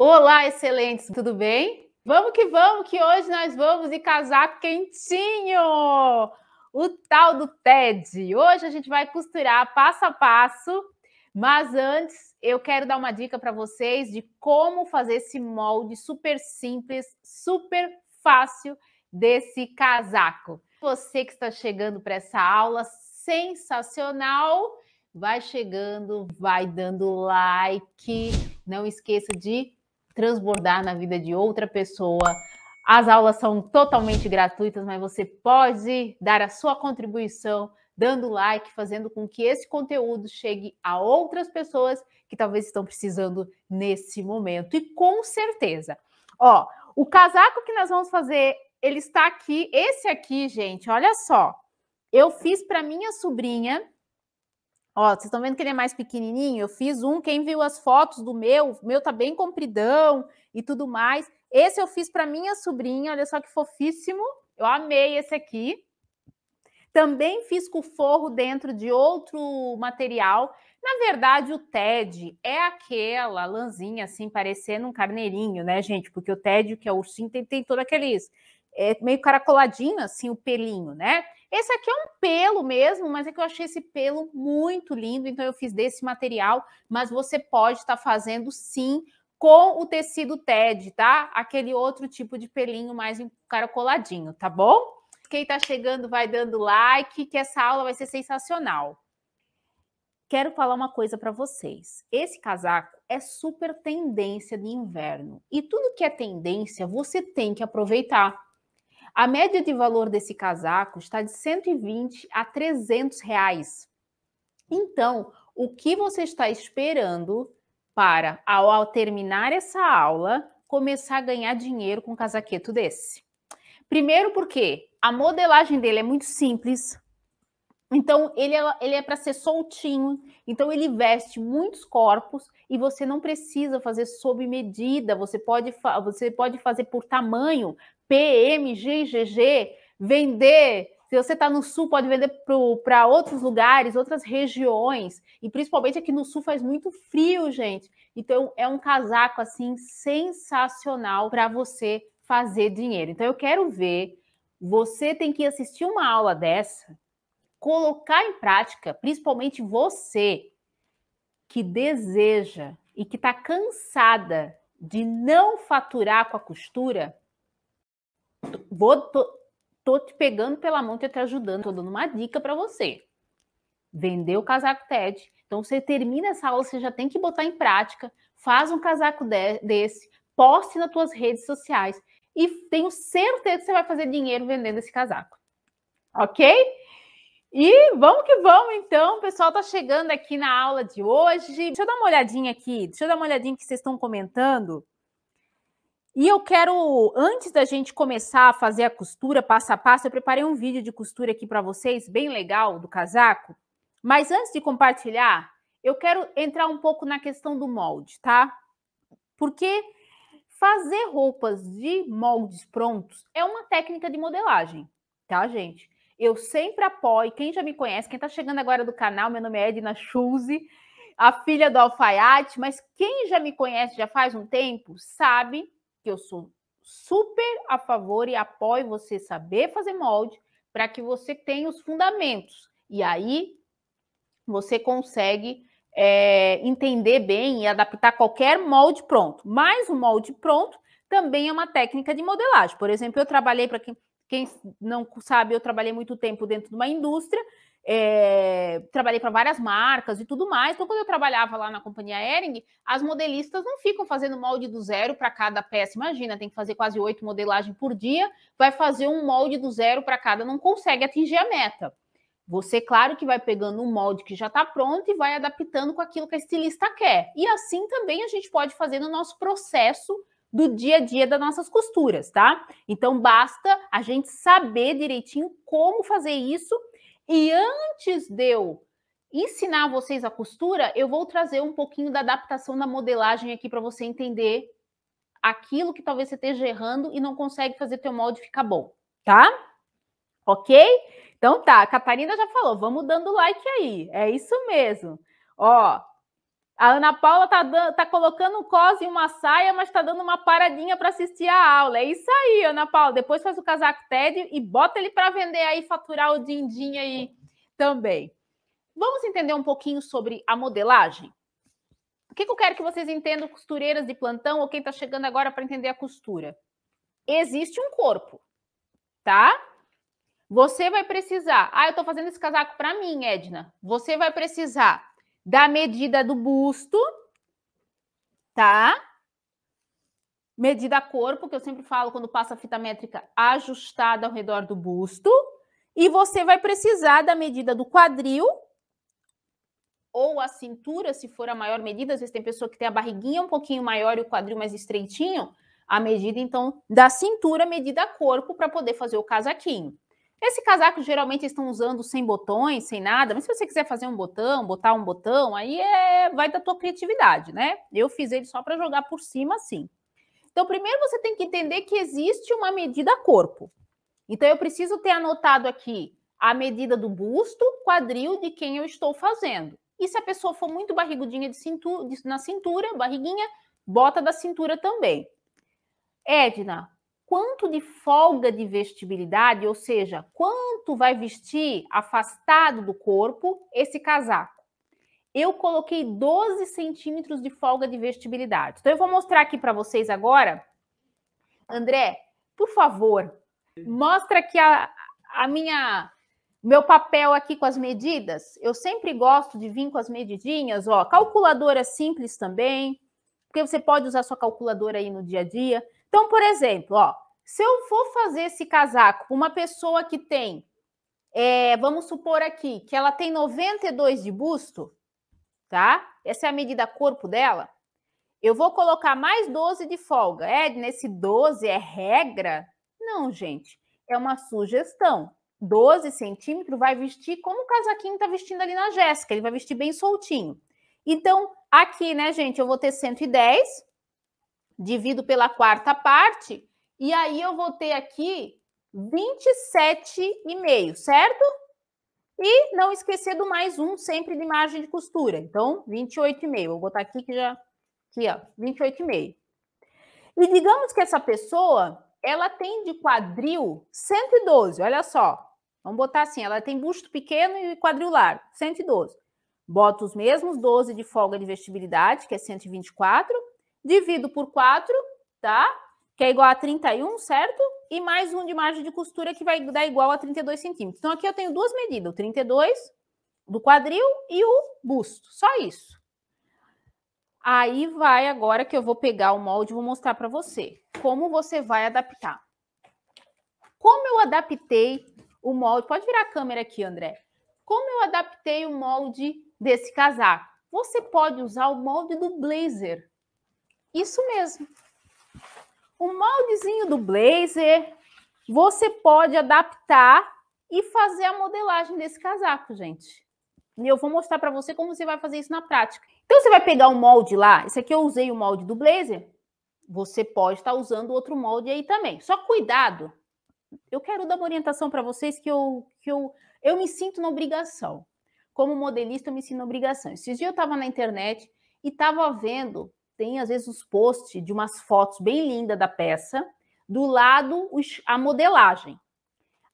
Olá, excelentes, tudo bem? Vamos que vamos, que hoje nós vamos de casaco quentinho! O tal do TED. Hoje a gente vai costurar passo a passo, mas antes eu quero dar uma dica para vocês de como fazer esse molde super simples, super fácil desse casaco. Você que está chegando para essa aula sensacional, vai chegando, vai dando like, não esqueça de transbordar na vida de outra pessoa. As aulas são totalmente gratuitas, mas você pode dar a sua contribuição dando like, fazendo com que esse conteúdo chegue a outras pessoas que talvez estão precisando nesse momento. E com certeza, ó, o casaco que nós vamos fazer, ele está aqui, esse aqui, gente, olha só. Eu fiz para minha sobrinha, Ó, vocês estão vendo que ele é mais pequenininho? Eu fiz um, quem viu as fotos do meu, O meu tá bem compridão e tudo mais. Esse eu fiz para minha sobrinha, olha só que fofíssimo. Eu amei esse aqui. Também fiz com forro dentro de outro material. Na verdade, o TED é aquela lanzinha, assim, parecendo um carneirinho, né, gente? Porque o TED, que é o ursinho, tem, tem todo aqueles é meio caracoladinho assim o pelinho, né? Esse aqui é um pelo mesmo, mas é que eu achei esse pelo muito lindo, então eu fiz desse material, mas você pode estar tá fazendo sim com o tecido TED, tá? Aquele outro tipo de pelinho mais caracoladinho, tá bom? Quem tá chegando vai dando like, que essa aula vai ser sensacional. Quero falar uma coisa para vocês. Esse casaco é super tendência de inverno. E tudo que é tendência, você tem que aproveitar a média de valor desse casaco está de 120 a 300 reais. Então, o que você está esperando para, ao, terminar essa aula, começar a ganhar dinheiro com um casaqueto desse? Primeiro porque a modelagem dele é muito simples, então ele é, ele é para ser soltinho, então ele veste muitos corpos e você não precisa fazer sob medida, você pode, você pode fazer por tamanho PMGGG, vender. Se você está no sul, pode vender para outros lugares, outras regiões. E principalmente aqui no sul faz muito frio, gente. Então é um casaco assim sensacional para você fazer dinheiro. Então eu quero ver. Você tem que assistir uma aula dessa, colocar em prática, principalmente você que deseja e que está cansada de não faturar com a costura, Vou, tô, tô te pegando pela mão, te ajudando, tô dando uma dica para você. Vender o casaco TED. Então, você termina essa aula, você já tem que botar em prática, faz um casaco de, desse, poste nas suas redes sociais e tenho certeza que você vai fazer dinheiro vendendo esse casaco. Ok? E vamos que vamos, então. O pessoal tá chegando aqui na aula de hoje. Deixa eu dar uma olhadinha aqui. Deixa eu dar uma olhadinha que vocês estão comentando. E eu quero, antes da gente começar a fazer a costura passo a passo, eu preparei um vídeo de costura aqui para vocês, bem legal, do casaco. Mas antes de compartilhar, eu quero entrar um pouco na questão do molde, tá? Porque fazer roupas de moldes prontos é uma técnica de modelagem, tá, gente? Eu sempre apoio, quem já me conhece, quem está chegando agora do canal, meu nome é Edna Schulze, a filha do alfaiate, mas quem já me conhece já faz um tempo, sabe que eu sou super a favor e apoio você saber fazer molde para que você tenha os fundamentos. E aí você consegue é, entender bem e adaptar qualquer molde pronto. Mas o molde pronto também é uma técnica de modelagem. Por exemplo, eu trabalhei para quem, quem não sabe, eu trabalhei muito tempo dentro de uma indústria é, trabalhei para várias marcas e tudo mais. Então, quando eu trabalhava lá na companhia Ering, as modelistas não ficam fazendo molde do zero para cada peça. Imagina, tem que fazer quase oito modelagens por dia, vai fazer um molde do zero para cada, não consegue atingir a meta. Você, claro, que vai pegando um molde que já está pronto e vai adaptando com aquilo que a estilista quer. E assim também a gente pode fazer no nosso processo do dia a dia das nossas costuras, tá? Então basta a gente saber direitinho como fazer isso e antes de eu ensinar vocês a costura, eu vou trazer um pouquinho da adaptação da modelagem aqui para você entender aquilo que talvez você esteja errando e não consegue fazer teu molde ficar bom, tá? Ok? Então tá, a Catarina já falou, vamos dando like aí, é isso mesmo. Ó, a Ana Paula está tá colocando um cos e uma saia, mas está dando uma paradinha para assistir a aula. É isso aí, Ana Paula. Depois faz o casaco tédio e bota ele para vender aí, faturar o din-din aí também. Vamos entender um pouquinho sobre a modelagem? O que, que eu quero que vocês entendam, costureiras de plantão ou quem está chegando agora para entender a costura? Existe um corpo, tá? Você vai precisar. Ah, eu estou fazendo esse casaco para mim, Edna. Você vai precisar da medida do busto, tá? Medida corpo, que eu sempre falo quando passa a fita métrica ajustada ao redor do busto. E você vai precisar da medida do quadril ou a cintura, se for a maior medida. Às vezes tem pessoa que tem a barriguinha um pouquinho maior e o quadril mais estreitinho. A medida, então, da cintura, medida corpo, para poder fazer o casaquinho. Esse casaco geralmente estão usando sem botões, sem nada, mas se você quiser fazer um botão, botar um botão, aí é, vai da tua criatividade, né? Eu fiz ele só para jogar por cima assim. Então, primeiro você tem que entender que existe uma medida corpo. Então, eu preciso ter anotado aqui a medida do busto, quadril de quem eu estou fazendo. E se a pessoa for muito barrigudinha de cintura, de, na cintura, barriguinha, bota da cintura também. Edna, quanto de folga de vestibilidade, ou seja, quanto vai vestir afastado do corpo esse casaco. Eu coloquei 12 centímetros de folga de vestibilidade. Então, eu vou mostrar aqui para vocês agora. André, por favor, mostra aqui a, a minha meu papel aqui com as medidas, eu sempre gosto de vir com as medidinhas, ó, calculadora simples também, porque você pode usar sua calculadora aí no dia a dia. Então, por exemplo, ó, se eu for fazer esse casaco uma pessoa que tem, é, vamos supor aqui, que ela tem 92 de busto, tá? Essa é a medida corpo dela. Eu vou colocar mais 12 de folga. É, nesse 12 é regra? Não, gente. É uma sugestão. 12 centímetros vai vestir como o casaquinho está vestindo ali na Jéssica. Ele vai vestir bem soltinho. Então, aqui, né, gente, eu vou ter 110 divido pela quarta parte, e aí eu vou ter aqui 27,5, certo? E não esquecer do mais um sempre de margem de costura. Então, 28,5. Vou botar aqui que já... Aqui, ó, 28,5. E digamos que essa pessoa, ela tem de quadril 112, olha só. Vamos botar assim, ela tem busto pequeno e quadril largo, 112. Bota os mesmos 12 de folga de vestibilidade, que é 124, divido por 4, tá? Que é igual a 31, certo? E mais um de margem de costura que vai dar igual a 32 centímetros. Então, aqui eu tenho duas medidas, o 32 do quadril e o busto, só isso. Aí vai agora que eu vou pegar o molde e vou mostrar para você como você vai adaptar. Como eu adaptei o molde, pode virar a câmera aqui, André. Como eu adaptei o molde desse casaco? Você pode usar o molde do blazer, isso mesmo. O moldezinho do blazer, você pode adaptar e fazer a modelagem desse casaco, gente. E eu vou mostrar para você como você vai fazer isso na prática. Então, você vai pegar um molde lá. Esse aqui eu usei o molde do blazer. Você pode estar tá usando outro molde aí também. Só cuidado. Eu quero dar uma orientação para vocês que, eu, que eu, eu me sinto na obrigação. Como modelista, eu me sinto na obrigação. Esses dias eu estava na internet e estava vendo tem às vezes os posts de umas fotos bem lindas da peça, do lado a modelagem.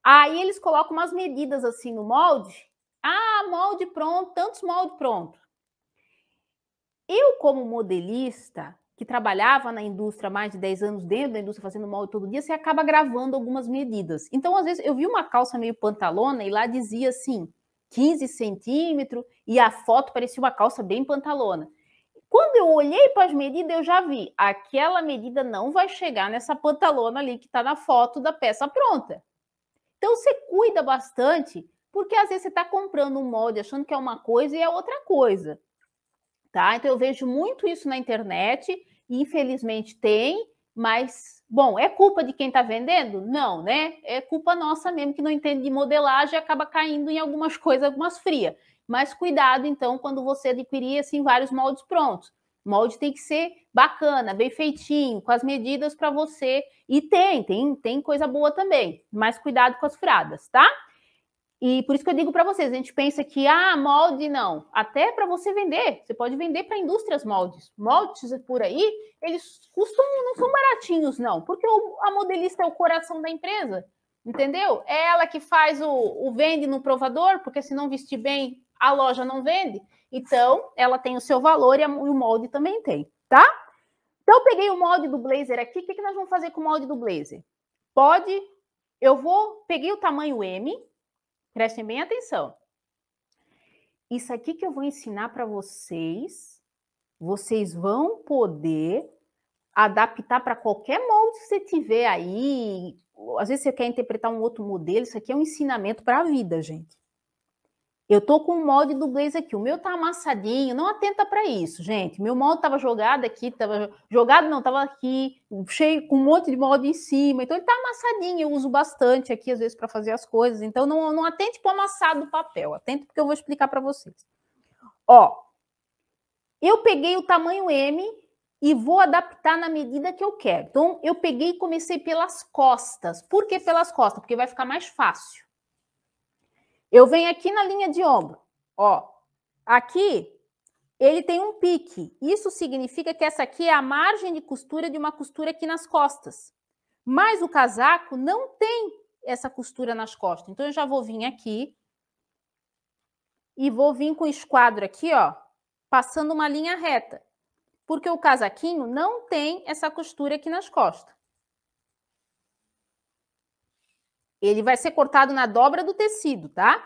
Aí eles colocam umas medidas assim no molde. Ah, molde pronto, tantos moldes prontos. Eu, como modelista, que trabalhava na indústria mais de 10 anos dentro da indústria fazendo molde todo dia, você acaba gravando algumas medidas. Então, às vezes, eu vi uma calça meio pantalona e lá dizia assim, 15 centímetros, e a foto parecia uma calça bem pantalona. Quando eu olhei para as medidas, eu já vi. Aquela medida não vai chegar nessa pantalona ali que está na foto da peça pronta. Então, você cuida bastante, porque às vezes você está comprando um molde achando que é uma coisa e é outra coisa. Tá? Então, eu vejo muito isso na internet. E, infelizmente, tem. Mas, bom, é culpa de quem está vendendo? Não, né? É culpa nossa mesmo que não entende de modelagem e acaba caindo em algumas coisas, algumas frias. Mas cuidado, então, quando você adquirir assim vários moldes prontos. O molde tem que ser bacana, bem feitinho, com as medidas para você. E tem, tem, tem coisa boa também. Mas cuidado com as furadas, tá? E por isso que eu digo para vocês, a gente pensa que ah, molde não, até para você vender, você pode vender para indústrias moldes. Moldes por aí, eles custam não são baratinhos não, porque a modelista é o coração da empresa, entendeu? É ela que faz o, o vende no provador, porque se não vestir bem, a loja não vende, então ela tem o seu valor e, a, e o molde também tem, tá? Então eu peguei o molde do blazer aqui, o que, que nós vamos fazer com o molde do blazer? Pode, eu vou, peguei o tamanho M, prestem bem atenção. Isso aqui que eu vou ensinar para vocês, vocês vão poder adaptar para qualquer molde que você tiver aí. Às vezes você quer interpretar um outro modelo, isso aqui é um ensinamento para a vida, gente. Eu tô com o molde do Blazer aqui. O meu tá amassadinho. Não atenta para isso, gente. Meu molde tava jogado aqui, tava jogado não, tava aqui, cheio com um monte de molde em cima. Então ele tá amassadinho. Eu uso bastante aqui às vezes para fazer as coisas. Então não, não atente para amassado do papel. Atente porque eu vou explicar para vocês. Ó, eu peguei o tamanho M e vou adaptar na medida que eu quero. Então eu peguei e comecei pelas costas. Por que pelas costas? Porque vai ficar mais fácil. Eu venho aqui na linha de ombro, ó. Aqui ele tem um pique. Isso significa que essa aqui é a margem de costura de uma costura aqui nas costas. Mas o casaco não tem essa costura nas costas. Então eu já vou vir aqui e vou vir com esquadro aqui, ó, passando uma linha reta. Porque o casaquinho não tem essa costura aqui nas costas. Ele vai ser cortado na dobra do tecido, tá?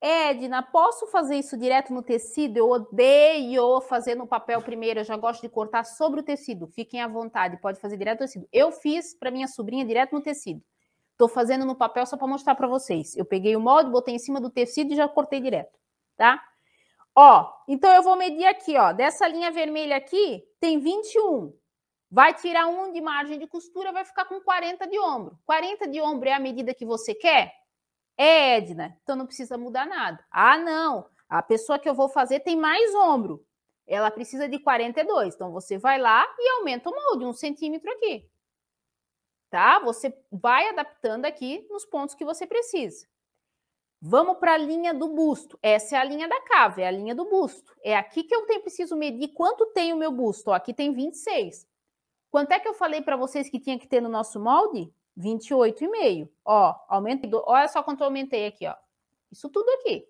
Edna, posso fazer isso direto no tecido? Eu odeio fazer no papel primeiro, eu já gosto de cortar sobre o tecido. Fiquem à vontade, pode fazer direto no tecido. Eu fiz para minha sobrinha direto no tecido. Estou fazendo no papel só para mostrar para vocês. Eu peguei o molde, botei em cima do tecido e já cortei direto, tá? Ó, então eu vou medir aqui, ó. Dessa linha vermelha aqui, tem 21. Vai tirar um de margem de costura, vai ficar com 40 de ombro. 40 de ombro é a medida que você quer? É, Edna. Então não precisa mudar nada. Ah, não. A pessoa que eu vou fazer tem mais ombro. Ela precisa de 42. Então você vai lá e aumenta o molde, um centímetro aqui. Tá? Você vai adaptando aqui nos pontos que você precisa. Vamos para a linha do busto. Essa é a linha da cava, é a linha do busto. É aqui que eu tenho, preciso medir quanto tem o meu busto. Ó, aqui tem 26. Quanto é que eu falei para vocês que tinha que ter no nosso molde? 28,5. Ó, aumentei. Olha só quanto eu aumentei aqui, ó. Isso tudo aqui.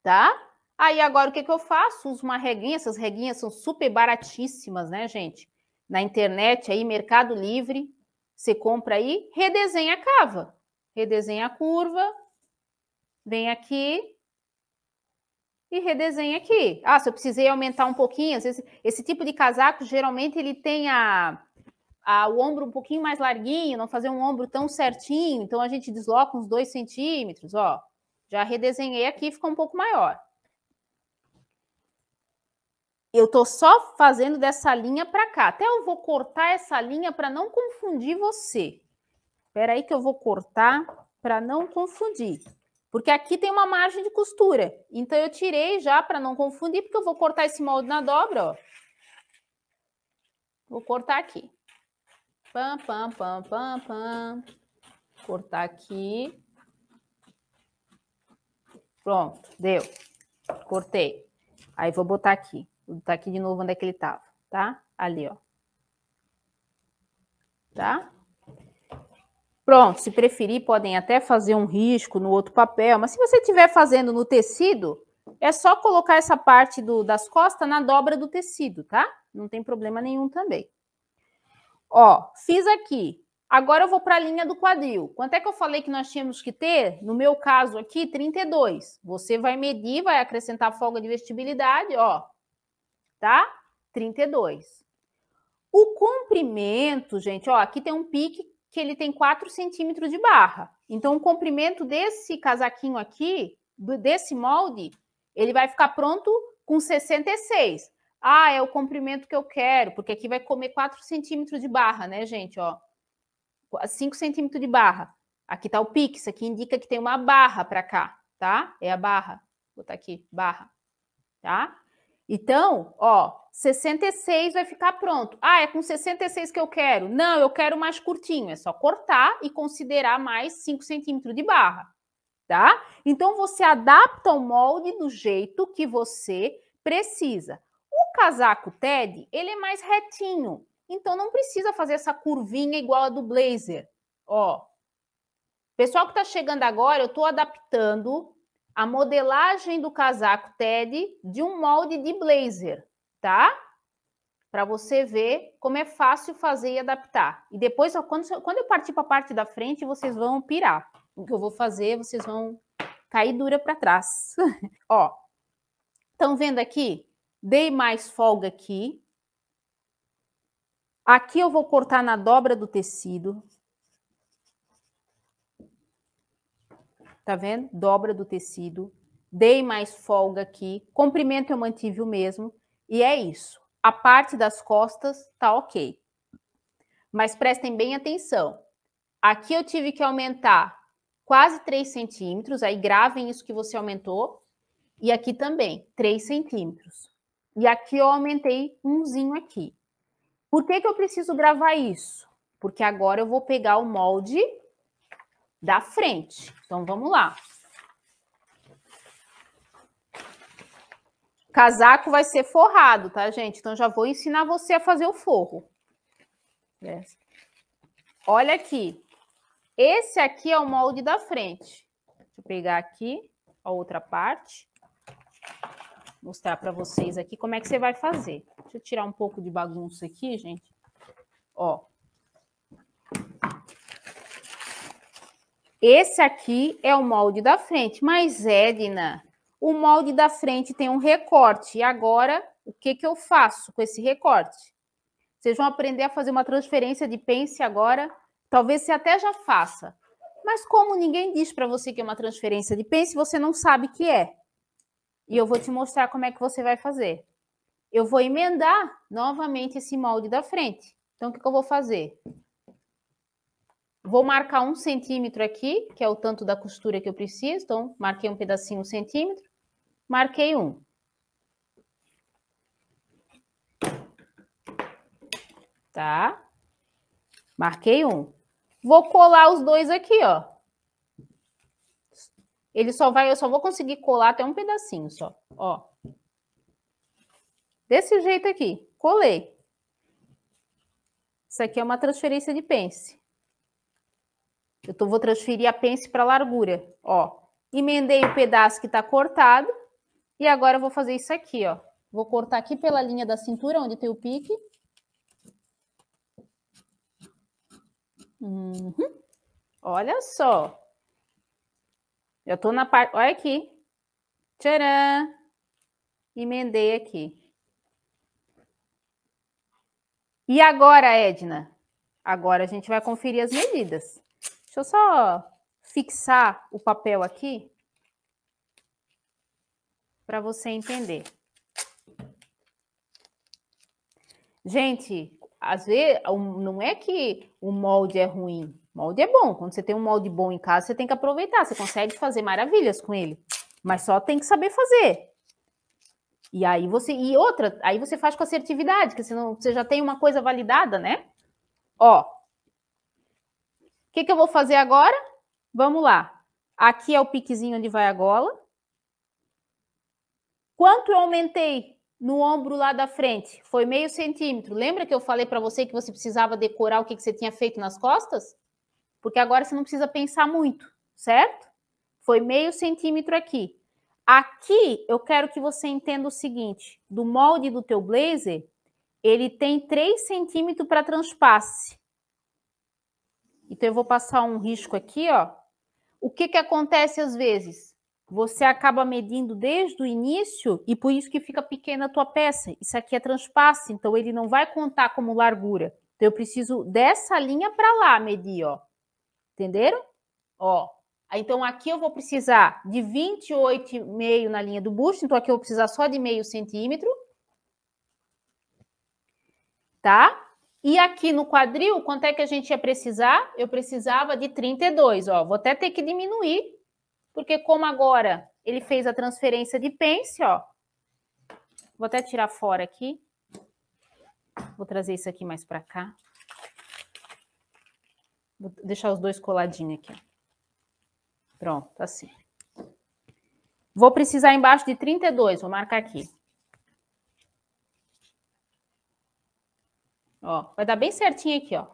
Tá? Aí agora o que, que eu faço? Uso uma reguinha. Essas reguinhas são super baratíssimas, né, gente? Na internet, aí, Mercado Livre. Você compra aí, redesenha a cava. Redesenha a curva. Vem aqui, e redesenha aqui. Ah, se eu precisei aumentar um pouquinho, às vezes esse tipo de casaco geralmente ele tem a, a, o ombro um pouquinho mais larguinho, não fazer um ombro tão certinho, então a gente desloca uns dois centímetros, ó. Já redesenhei aqui, ficou um pouco maior. Eu tô só fazendo dessa linha para cá. Até eu vou cortar essa linha para não confundir você. Espera aí que eu vou cortar para não confundir. Porque aqui tem uma margem de costura. Então, eu tirei já para não confundir, porque eu vou cortar esse molde na dobra, ó. Vou cortar aqui. Pam, pam, pam, pam, pam. Cortar aqui. Pronto, deu. Cortei. Aí vou botar aqui. Vou botar aqui de novo onde é que ele tava, tá? Ali, ó. Tá? Pronto, se preferir, podem até fazer um risco no outro papel, mas se você estiver fazendo no tecido, é só colocar essa parte do, das costas na dobra do tecido, tá? Não tem problema nenhum também. Ó, fiz aqui. Agora eu vou para a linha do quadril. Quanto é que eu falei que nós tínhamos que ter? No meu caso aqui, 32. Você vai medir, vai acrescentar folga de vestibilidade, ó. Tá? 32. O comprimento, gente, ó, aqui tem um pique que ele tem 4 centímetros de barra. Então, o comprimento desse casaquinho aqui, desse molde, ele vai ficar pronto com 66. Ah, é o comprimento que eu quero, porque aqui vai comer 4 centímetros de barra, né, gente? Ó, 5 centímetros de barra. Aqui tá o pix, aqui indica que tem uma barra para cá, tá? É a barra. Vou botar aqui, barra. Tá? Então, ó, 66 vai ficar pronto. Ah, é com 66 que eu quero. Não, eu quero mais curtinho. É só cortar e considerar mais 5 centímetros de barra, tá? Então, você adapta o molde do jeito que você precisa. O casaco TED, ele é mais retinho. Então, não precisa fazer essa curvinha igual a do blazer, ó. Pessoal que tá chegando agora, eu tô adaptando a modelagem do casaco TED de um molde de blazer, tá? Para você ver como é fácil fazer e adaptar. E depois, quando, quando eu partir para a parte da frente, vocês vão pirar. O que eu vou fazer, vocês vão cair dura para trás. Ó, estão vendo aqui? Dei mais folga aqui. Aqui eu vou cortar na dobra do tecido. tá vendo? Dobra do tecido, dei mais folga aqui, comprimento eu mantive o mesmo, e é isso. A parte das costas tá ok. Mas prestem bem atenção. Aqui eu tive que aumentar quase 3 centímetros, aí gravem isso que você aumentou. E aqui também, 3 centímetros. E aqui eu aumentei umzinho aqui. Por que, que eu preciso gravar isso? Porque agora eu vou pegar o molde da frente. Então vamos lá. Casaco vai ser forrado, tá, gente? Então já vou ensinar você a fazer o forro. Olha aqui. Esse aqui é o molde da frente. Deixa eu pegar aqui a outra parte. Mostrar para vocês aqui como é que você vai fazer. Deixa eu tirar um pouco de bagunça aqui, gente. Ó, Esse aqui é o molde da frente, mas Edna, o molde da frente tem um recorte. E agora, o que, que eu faço com esse recorte? Vocês vão aprender a fazer uma transferência de pence agora. Talvez você até já faça. Mas como ninguém diz para você que é uma transferência de pence, você não sabe que é. E eu vou te mostrar como é que você vai fazer. Eu vou emendar novamente esse molde da frente. Então, o que, que eu vou fazer? Vou marcar um centímetro aqui, que é o tanto da costura que eu preciso. Então, marquei um pedacinho, um centímetro. Marquei um. Tá? Marquei um. Vou colar os dois aqui, ó. Ele só vai, eu só vou conseguir colar até um pedacinho só, ó. Desse jeito aqui, colei. Isso aqui é uma transferência de pence. Eu tô, vou transferir a pence para a largura, ó. Emendei o pedaço que está cortado e agora eu vou fazer isso aqui, ó. Vou cortar aqui pela linha da cintura, onde tem o pique. Uhum. Olha só. Eu tô na parte... Olha aqui. Tcharam! Emendei aqui. E agora, Edna? Agora a gente vai conferir as medidas. Deixa eu só fixar o papel aqui para você entender. Gente, às vezes não é que o molde é ruim. molde é bom. Quando você tem um molde bom em casa, você tem que aproveitar. Você consegue fazer maravilhas com ele, mas só tem que saber fazer. E aí você e outra, aí você faz com assertividade, porque você não, você já tem uma coisa validada, né? Ó, que, que eu vou fazer agora? Vamos lá. Aqui é o piquezinho onde vai a gola. Quanto eu aumentei no ombro lá da frente? Foi meio centímetro. Lembra que eu falei para você que você precisava decorar o que, que você tinha feito nas costas? Porque agora você não precisa pensar muito, certo? Foi meio centímetro aqui. Aqui eu quero que você entenda o seguinte: do molde do teu blazer, ele tem 3 centímetros para transpasse. Então, eu vou passar um risco aqui, ó. O que, que acontece às vezes? Você acaba medindo desde o início e por isso que fica pequena a tua peça. Isso aqui é transpasse, então ele não vai contar como largura. Então, eu preciso dessa linha para lá medir, ó. Entenderam? Ó. Então, aqui eu vou precisar de 28,5 na linha do busto. Então, aqui eu vou precisar só de meio centímetro. Tá? E aqui no quadril, quanto é que a gente ia precisar? Eu precisava de 32, ó. Vou até ter que diminuir, porque como agora ele fez a transferência de pence, ó. Vou até tirar fora aqui. Vou trazer isso aqui mais para cá. Vou deixar os dois coladinhos aqui. Pronto, tá assim. Vou precisar embaixo de 32, vou marcar aqui. Ó, vai dar bem certinho aqui, ó,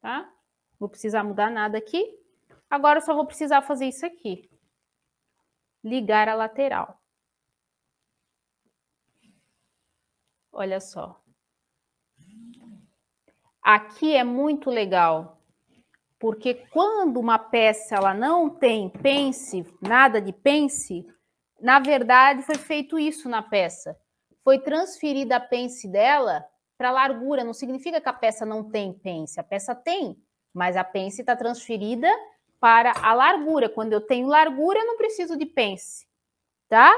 tá? Vou precisar mudar nada aqui. Agora eu só vou precisar fazer isso aqui. Ligar a lateral. Olha só. Aqui é muito legal, porque quando uma peça ela não tem pence, nada de pence, na verdade foi feito isso na peça. Foi transferida a pence dela para largura, não significa que a peça não tem pence, a peça tem, mas a pence está transferida para a largura. Quando eu tenho largura, eu não preciso de pence, tá?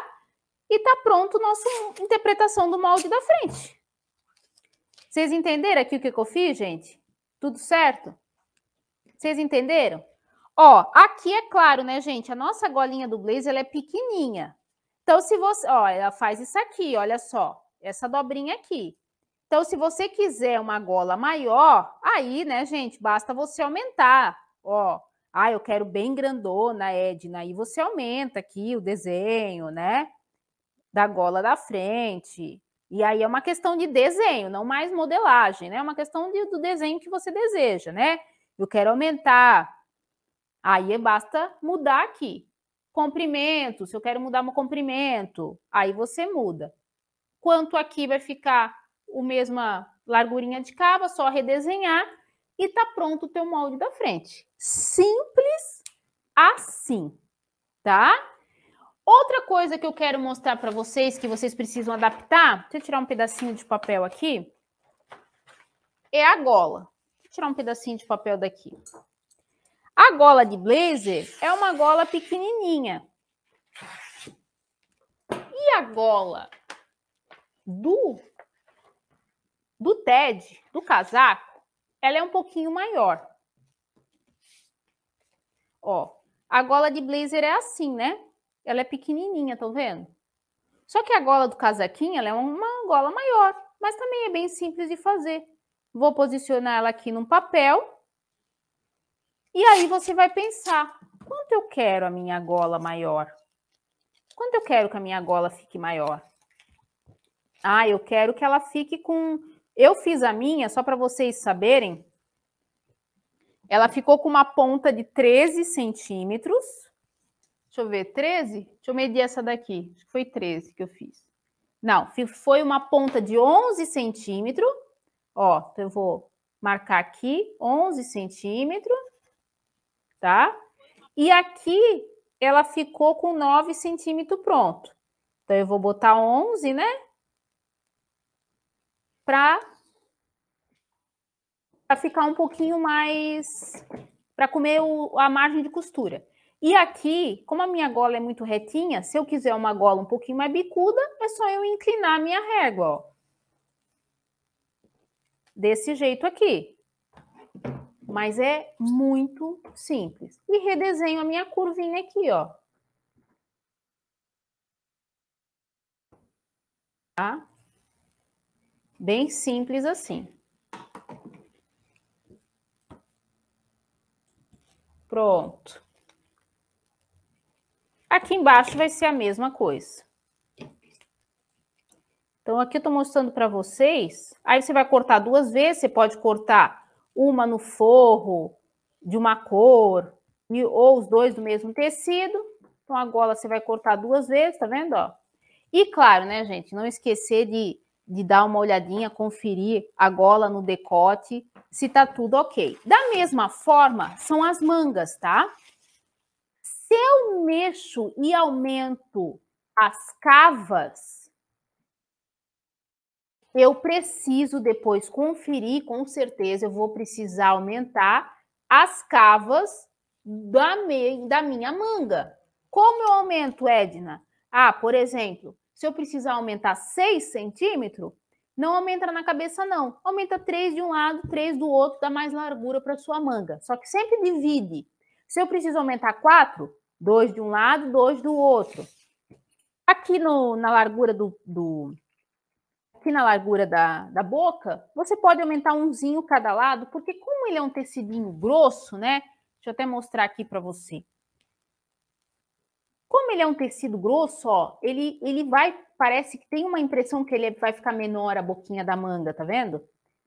E tá pronto a nossa interpretação do molde da frente. Vocês entenderam aqui o que, que eu fiz, gente? Tudo certo? Vocês entenderam? Ó, aqui é claro, né, gente? A nossa golinha do blazer, ela é pequenininha. Então, se você... Ó, ela faz isso aqui, olha só. Essa dobrinha aqui. Então, se você quiser uma gola maior, aí, né, gente, basta você aumentar. Ó, ah, eu quero bem grandona, Edna. Aí você aumenta aqui o desenho, né? Da gola da frente. E aí é uma questão de desenho, não mais modelagem, né? É uma questão de, do desenho que você deseja, né? Eu quero aumentar. Aí é basta mudar aqui. Comprimento, se eu quero mudar meu comprimento, aí você muda. Quanto aqui vai ficar? o mesma largurinha de cava, só redesenhar e tá pronto o teu molde da frente. Simples assim, tá? Outra coisa que eu quero mostrar para vocês, que vocês precisam adaptar, deixa eu tirar um pedacinho de papel aqui, é a gola. Deixa eu tirar um pedacinho de papel daqui. A gola de blazer é uma gola pequenininha. E a gola do do TED, do casaco, ela é um pouquinho maior. Ó, a gola de blazer é assim, né? Ela é pequenininha, tá vendo? Só que a gola do casaquinho, ela é uma gola maior, mas também é bem simples de fazer. Vou posicionar ela aqui num papel. E aí você vai pensar, quanto eu quero a minha gola maior? Quanto eu quero que a minha gola fique maior? Ah, eu quero que ela fique com eu fiz a minha, só para vocês saberem, ela ficou com uma ponta de 13 centímetros. Deixa eu ver, 13? Deixa eu medir essa daqui. Acho que foi 13 que eu fiz. Não, foi uma ponta de 11 centímetros. Ó, então eu vou marcar aqui, 11 centímetros, tá? E aqui ela ficou com 9 centímetros pronto. Então eu vou botar 11, né? Para para ficar um pouquinho mais para comer o, a margem de costura. E aqui, como a minha gola é muito retinha, se eu quiser uma gola um pouquinho mais bicuda, é só eu inclinar a minha régua, ó. Desse jeito aqui. Mas é muito simples. E redesenho a minha curvinha aqui, ó. Tá? Bem simples assim. Pronto. Aqui embaixo vai ser a mesma coisa. Então, aqui eu estou mostrando para vocês. Aí você vai cortar duas vezes, você pode cortar uma no forro de uma cor, ou os dois do mesmo tecido. Então, a gola você vai cortar duas vezes, tá vendo? Ó? E claro, né, gente, não esquecer de de dar uma olhadinha, conferir a gola no decote, se tá tudo ok. Da mesma forma, são as mangas, tá? Se eu mexo e aumento as cavas, eu preciso depois conferir, com certeza eu vou precisar aumentar as cavas da, me, da minha manga. Como eu aumento, Edna? Ah, por exemplo, se eu precisar aumentar 6 centímetros, não aumenta na cabeça, não. Aumenta 3 de um lado, 3 do outro, dá mais largura para sua manga. Só que sempre divide. Se eu preciso aumentar 4, 2 de um lado, 2 do outro. Aqui no, na largura do, do aqui na largura da, da boca, você pode aumentar umzinho cada lado, porque como ele é um tecidinho grosso, né? Deixa eu até mostrar aqui para você. Como ele é um tecido grosso, ó, ele, ele vai, parece que tem uma impressão que ele é, vai ficar menor a boquinha da manga, tá vendo?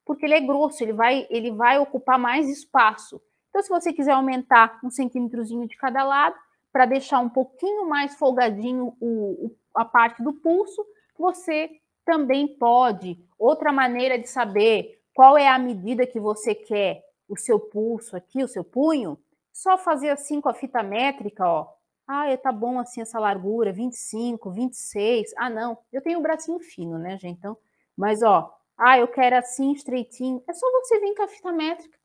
Porque ele é grosso, ele vai, ele vai ocupar mais espaço. Então, se você quiser aumentar um centímetrozinho de cada lado, para deixar um pouquinho mais folgadinho o, o, a parte do pulso, você também pode. Outra maneira de saber qual é a medida que você quer o seu pulso aqui, o seu punho, só fazer assim com a fita métrica, ó, ah, tá bom assim essa largura, 25, 26. Ah, não, eu tenho o um bracinho fino, né, gente? Então, mas ó, ah, eu quero assim, estreitinho. É só você vir com a fita métrica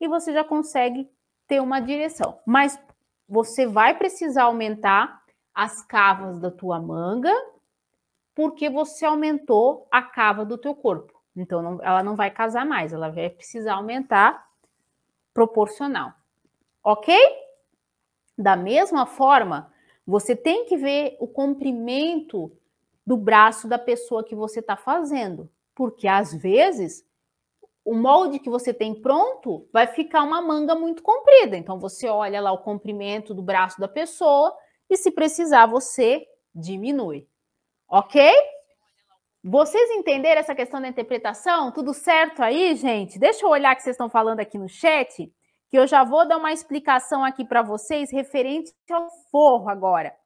e você já consegue ter uma direção. Mas você vai precisar aumentar as cavas da tua manga, porque você aumentou a cava do teu corpo. Então, não, ela não vai casar mais, ela vai precisar aumentar proporcional. Ok? Da mesma forma, você tem que ver o comprimento do braço da pessoa que você está fazendo, porque às vezes o molde que você tem pronto vai ficar uma manga muito comprida. Então você olha lá o comprimento do braço da pessoa e se precisar você diminui. OK? Vocês entenderam essa questão da interpretação? Tudo certo aí, gente? Deixa eu olhar o que vocês estão falando aqui no chat que eu já vou dar uma explicação aqui para vocês referente ao forro agora.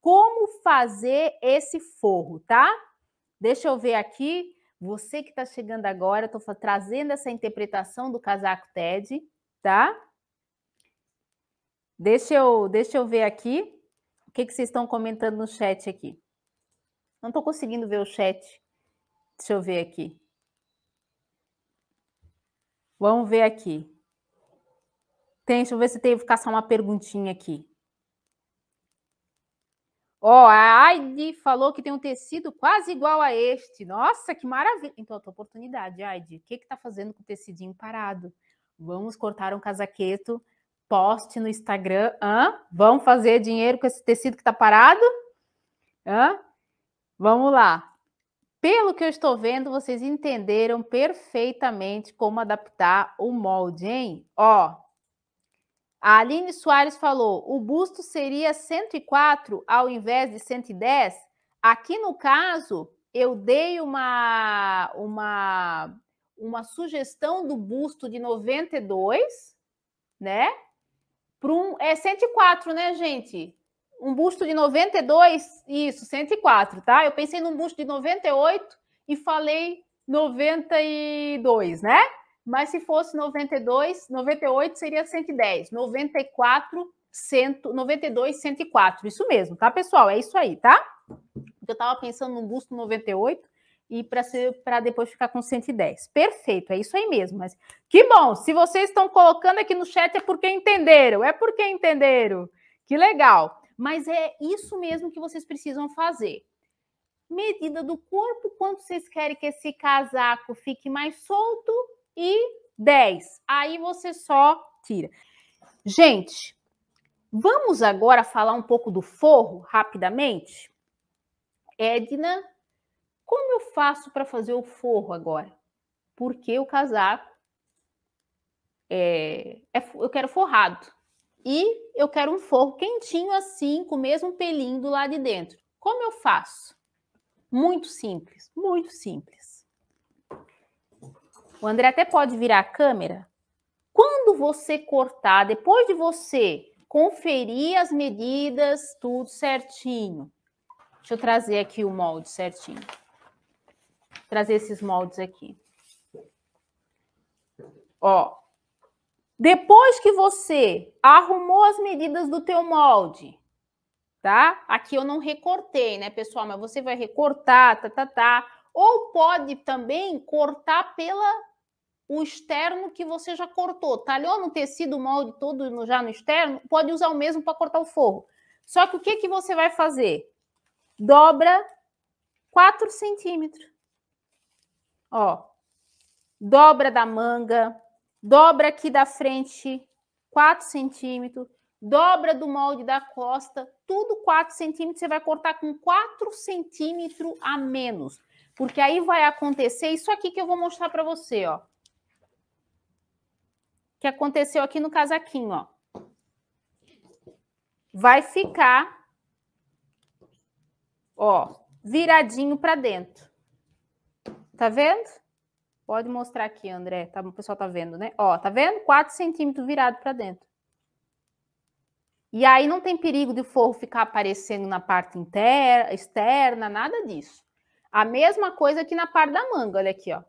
Como fazer esse forro, tá? Deixa eu ver aqui. Você que está chegando agora, estou trazendo essa interpretação do casaco TED, tá? Deixa eu, deixa eu ver aqui o que, que vocês estão comentando no chat aqui. Não estou conseguindo ver o chat. Deixa eu ver aqui. Vamos ver aqui. Tem, deixa eu ver se tem, ficar só uma perguntinha aqui. Ó, a Aide falou que tem um tecido quase igual a este. Nossa, que maravilha! Então, outra oportunidade, Aide. O que está fazendo com o tecidinho parado? Vamos cortar um casaqueto, poste no Instagram. Hã? Vamos fazer dinheiro com esse tecido que está parado? Hã? Vamos lá. Pelo que eu estou vendo, vocês entenderam perfeitamente como adaptar o molde, hein? Ó, a Aline Soares falou: o busto seria 104 ao invés de 110. Aqui no caso, eu dei uma, uma, uma sugestão do busto de 92, né? Para um, é 104, né, gente? Um busto de 92, isso, 104, tá? Eu pensei num busto de 98 e falei 92, né? Mas se fosse 92, 98 seria 110. 94, 100, 92, 104. Isso mesmo, tá, pessoal? É isso aí, tá? Eu estava pensando no busto 98 e para depois ficar com 110. Perfeito, é isso aí mesmo. Mas que bom, se vocês estão colocando aqui no chat é porque entenderam, é porque entenderam. Que legal. Mas é isso mesmo que vocês precisam fazer. Medida do corpo, quanto vocês querem que esse casaco fique mais solto e 10. Aí você só tira. Gente, vamos agora falar um pouco do forro rapidamente? Edna, como eu faço para fazer o forro agora? Porque o casaco é, é, eu quero forrado. E eu quero um forro quentinho assim, com o mesmo pelinho do lado de dentro. Como eu faço? Muito simples, muito simples. O André até pode virar a câmera. Quando você cortar, depois de você conferir as medidas, tudo certinho. Deixa eu trazer aqui o molde certinho. Vou trazer esses moldes aqui. Ó. Depois que você arrumou as medidas do teu molde, tá? Aqui eu não recortei, né, pessoal? Mas você vai recortar, tá, tá, tá. Ou pode também cortar pela o externo que você já cortou. Talhou no tecido molde todo já no externo, pode usar o mesmo para cortar o forro. Só que o que, que você vai fazer? Dobra 4 centímetros. Ó, dobra da manga, dobra aqui da frente 4 centímetros, dobra do molde da costa, tudo 4 centímetros, você vai cortar com 4 centímetros a menos. Porque aí vai acontecer isso aqui que eu vou mostrar para você, ó que aconteceu aqui no casaquinho, ó. Vai ficar, ó, viradinho para dentro. Tá vendo? Pode mostrar aqui, André. Tá, o pessoal tá vendo, né? Ó, tá vendo? 4 centímetros virado para dentro. E aí não tem perigo de forro ficar aparecendo na parte interna, externa, nada disso. A mesma coisa aqui na parte da manga, olha aqui, ó.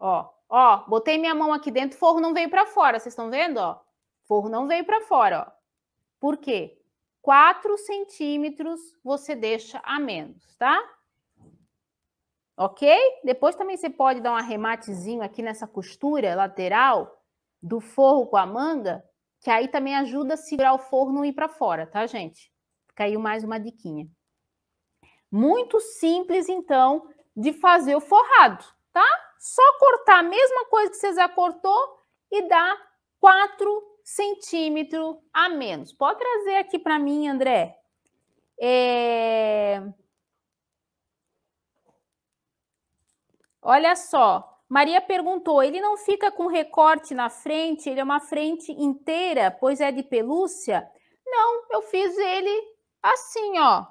Ó, Ó, botei minha mão aqui dentro, forro não veio para fora. Vocês estão vendo, ó? Forro não veio para fora, ó. Por quê? 4 centímetros você deixa a menos, tá? Ok? Depois também você pode dar um arrematezinho aqui nessa costura lateral do forro com a manga, que aí também ajuda a segurar o forro não ir para fora, tá, gente? Fica aí mais uma diquinha. Muito simples, então, de fazer o forrado, tá? só cortar a mesma coisa que você já cortou e dá 4 centímetros a menos. Pode trazer aqui para mim, André. É... Olha só, Maria perguntou: ele não fica com recorte na frente? Ele é uma frente inteira, pois é de pelúcia? Não, eu fiz ele assim, ó.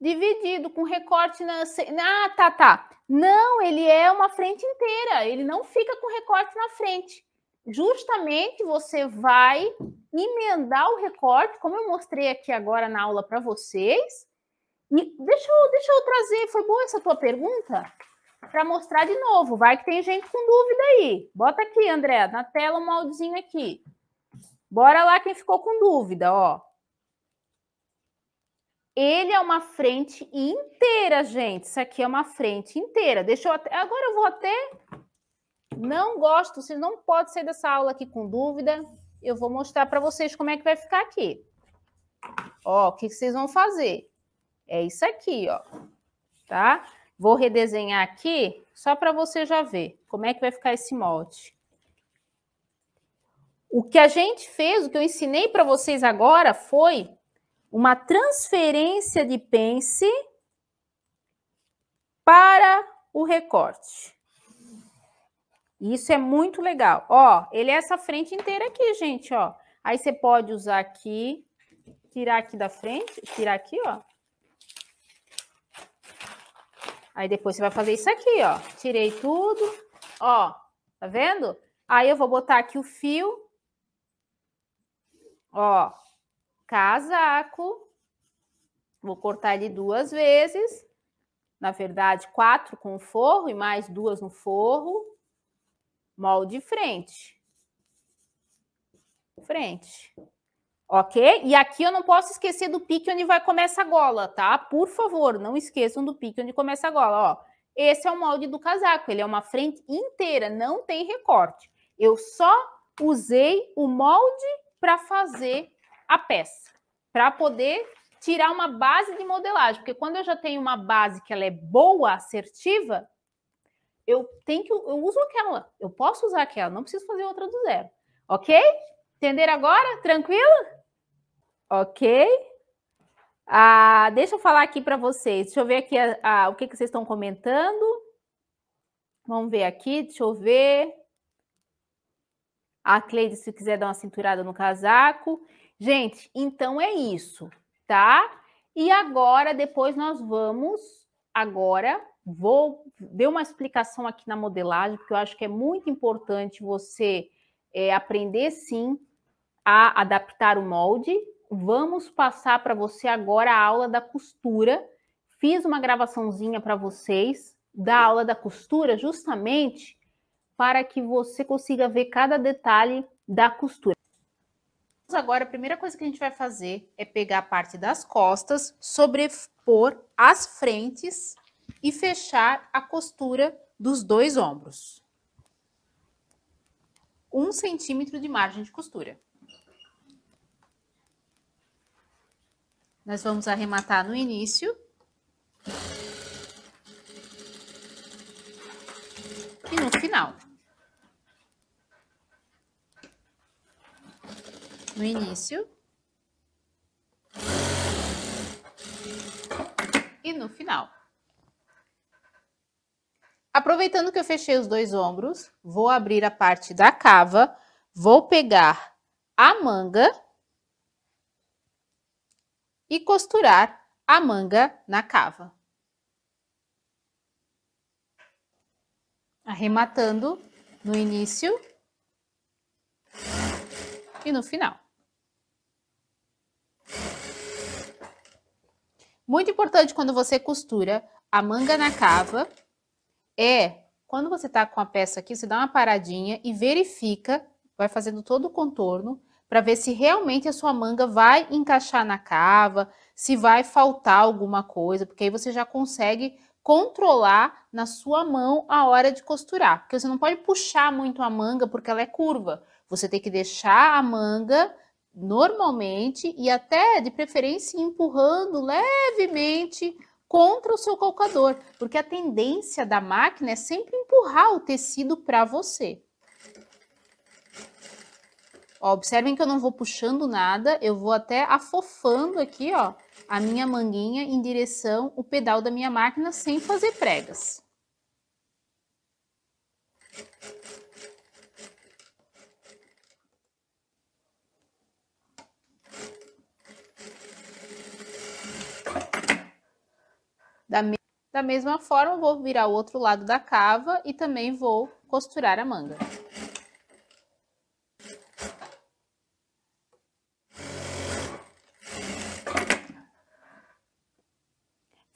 Dividido, com recorte na. Ah, tá, tá. Não, ele é uma frente inteira, ele não fica com recorte na frente. Justamente você vai emendar o recorte, como eu mostrei aqui agora na aula para vocês. E deixa eu, deixa eu trazer, foi boa essa tua pergunta? Para mostrar de novo, vai que tem gente com dúvida aí. Bota aqui, André, na tela um áudiozinho aqui. Bora lá quem ficou com dúvida, ó. Ele é uma frente inteira, gente. Isso aqui é uma frente inteira. Deixa eu até... Agora eu vou até... Não gosto, você não pode ser dessa aula aqui com dúvida. Eu vou mostrar para vocês como é que vai ficar aqui. Ó, o que, que vocês vão fazer? É isso aqui, ó. Tá? Vou redesenhar aqui só para você já ver como é que vai ficar esse molde. O que a gente fez, o que eu ensinei para vocês agora foi uma transferência de pence para o recorte. Isso é muito legal. Ó, ele é essa frente inteira aqui, gente, ó. Aí você pode usar aqui, tirar aqui da frente, tirar aqui, ó. Aí depois você vai fazer isso aqui, ó. Tirei tudo, ó. Tá vendo? Aí eu vou botar aqui o fio. Ó, casaco. Vou cortar ele duas vezes. Na verdade, quatro com forro e mais duas no forro. Molde frente. Frente. Ok? E aqui eu não posso esquecer do pique onde vai começar a gola, tá? Por favor, não esqueçam do pique onde começa a gola, ó. Esse é o molde do casaco, ele é uma frente inteira, não tem recorte. Eu só usei o molde para fazer a peça, para poder tirar uma base de modelagem, porque quando eu já tenho uma base que ela é boa, assertiva, eu tenho que eu uso aquela, eu posso usar aquela, não preciso fazer outra do zero. OK? Entender agora? Tranquilo? OK? Ah, deixa eu falar aqui para vocês. Deixa eu ver aqui a, a, o que, que vocês estão comentando. Vamos ver aqui, deixa eu ver. A Cleide, se quiser dar uma cinturada no casaco. Gente, então é isso, tá? E agora, depois nós vamos, agora, vou, dar uma explicação aqui na modelagem, porque eu acho que é muito importante você é, aprender, sim, a adaptar o molde. Vamos passar para você agora a aula da costura. Fiz uma gravaçãozinha para vocês da aula da costura, justamente para que você consiga ver cada detalhe da costura agora, a primeira coisa que a gente vai fazer é pegar a parte das costas, sobrepor as frentes e fechar a costura dos dois ombros. Um centímetro de margem de costura. Nós vamos arrematar no início. E no final. no início e no final. Aproveitando que eu fechei os dois ombros, vou abrir a parte da cava, vou pegar a manga e costurar a manga na cava. Arrematando no início e no final. Muito importante quando você costura a manga na cava é quando você tá com a peça aqui, você dá uma paradinha e verifica, vai fazendo todo o contorno para ver se realmente a sua manga vai encaixar na cava, se vai faltar alguma coisa, porque aí você já consegue controlar na sua mão a hora de costurar, porque você não pode puxar muito a manga porque ela é curva. Você tem que deixar a manga normalmente e até de preferência empurrando levemente contra o seu calcador, porque a tendência da máquina é sempre empurrar o tecido para você. Ó, observem que eu não vou puxando nada, eu vou até afofando aqui ó, a minha manguinha em direção o pedal da minha máquina sem fazer pregas. Da, me da mesma forma, vou virar o outro lado da cava e também vou costurar a manga.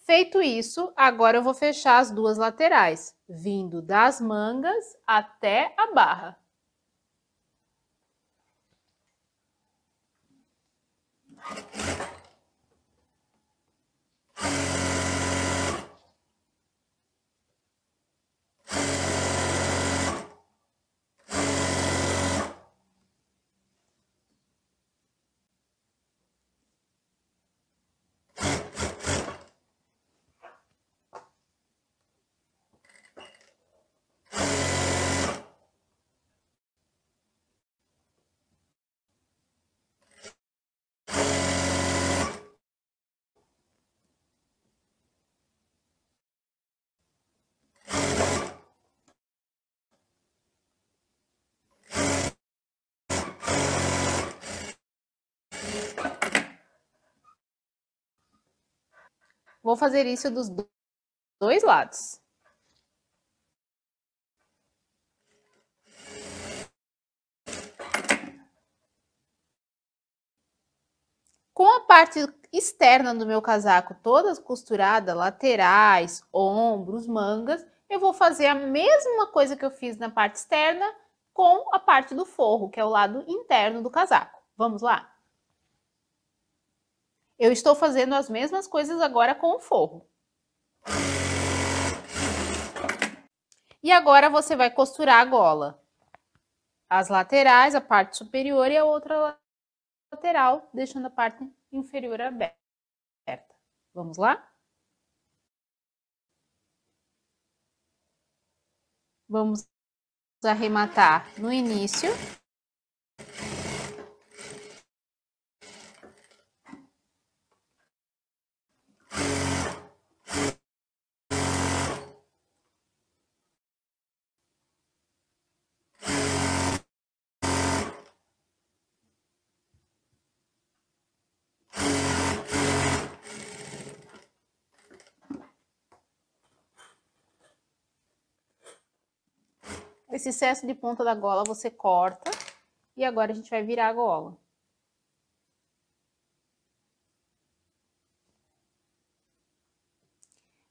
Feito isso, agora eu vou fechar as duas laterais, vindo das mangas até a barra. Vou fazer isso dos dois lados. Com a parte externa do meu casaco toda costurada, laterais, ombros, mangas, eu vou fazer a mesma coisa que eu fiz na parte externa com a parte do forro, que é o lado interno do casaco. Vamos lá? Eu estou fazendo as mesmas coisas agora com o forro. E agora você vai costurar a gola. As laterais, a parte superior e a outra lateral, deixando a parte inferior aberta. Vamos lá? Vamos arrematar no início. Esse excesso de ponta da gola você corta e agora a gente vai virar a gola.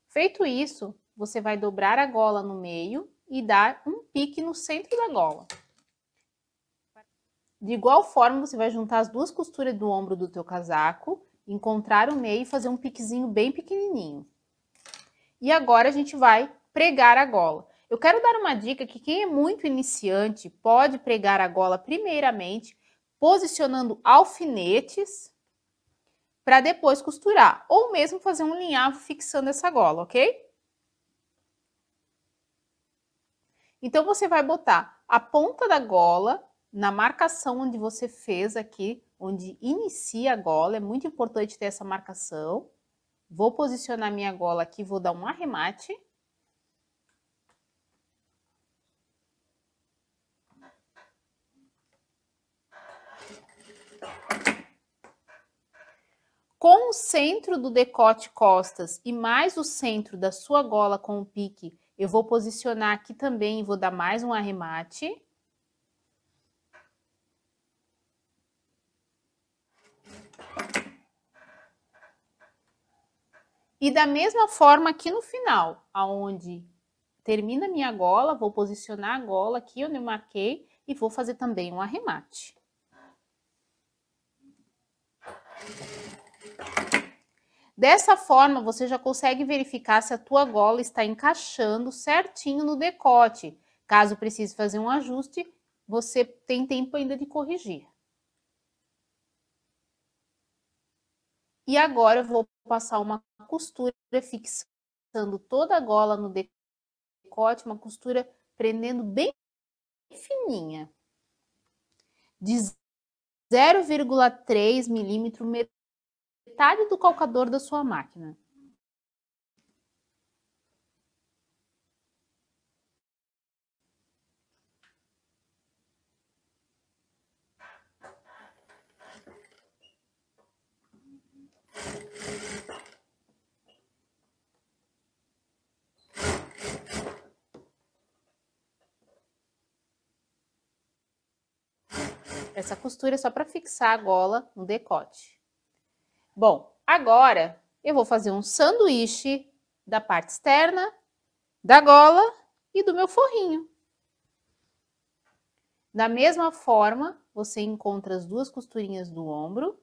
Feito isso, você vai dobrar a gola no meio e dar um pique no centro da gola. De igual forma, você vai juntar as duas costuras do ombro do teu casaco, encontrar o meio e fazer um piquezinho bem pequenininho. E agora a gente vai pregar a gola. Eu quero dar uma dica que quem é muito iniciante pode pregar a gola primeiramente, posicionando alfinetes para depois costurar, ou mesmo fazer um linhavo fixando essa gola, ok? Então, você vai botar a ponta da gola na marcação onde você fez aqui, onde inicia a gola, é muito importante ter essa marcação. Vou posicionar minha gola aqui, vou dar um arremate. com o centro do decote costas e mais o centro da sua gola com o pique, eu vou posicionar aqui também e vou dar mais um arremate. E da mesma forma aqui no final, aonde termina minha gola, vou posicionar a gola aqui onde eu marquei e vou fazer também um arremate. Dessa forma, você já consegue verificar se a tua gola está encaixando certinho no decote. Caso precise fazer um ajuste, você tem tempo ainda de corrigir. E agora eu vou passar uma costura fixando toda a gola no decote, uma costura prendendo bem fininha. De 0,3 milímetro metade do calcador da sua máquina. Essa costura é só para fixar a gola no decote. Bom, agora eu vou fazer um sanduíche da parte externa, da gola e do meu forrinho. Da mesma forma, você encontra as duas costurinhas do ombro,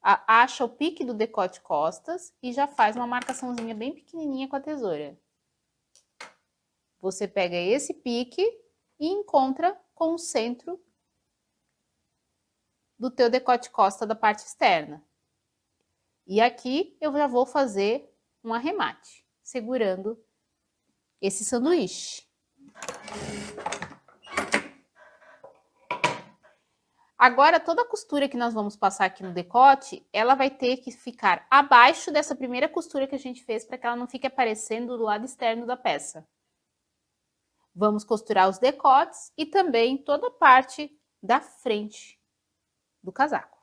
acha o pique do decote costas e já faz uma marcaçãozinha bem pequenininha com a tesoura. Você pega esse pique e encontra com o centro do teu decote costa da parte externa. E aqui eu já vou fazer um arremate, segurando esse sanduíche. Agora, toda a costura que nós vamos passar aqui no decote, ela vai ter que ficar abaixo dessa primeira costura que a gente fez para que ela não fique aparecendo do lado externo da peça. Vamos costurar os decotes e também toda a parte da frente do casaco.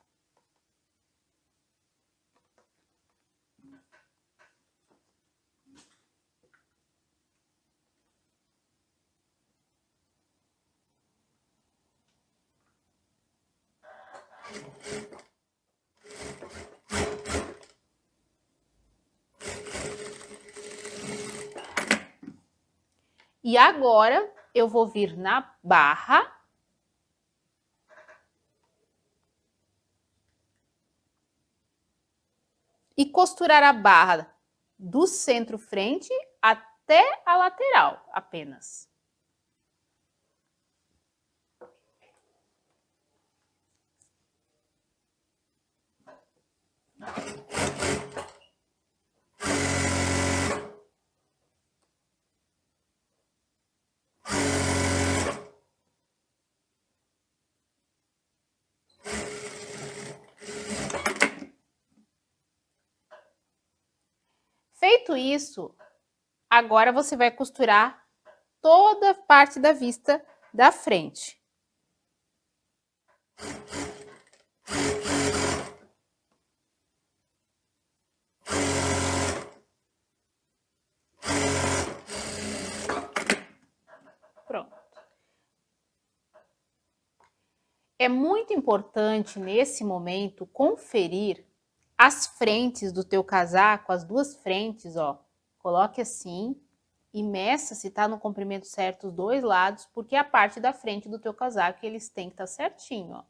E agora eu vou vir na barra e costurar a barra do centro-frente até a lateral apenas. Feito isso, agora você vai costurar toda a parte da vista da frente. Pronto. É muito importante nesse momento conferir as frentes do teu casaco, as duas frentes, ó, coloque assim e meça se tá no comprimento certo os dois lados, porque é a parte da frente do teu casaco, eles têm que estar tá certinho, ó.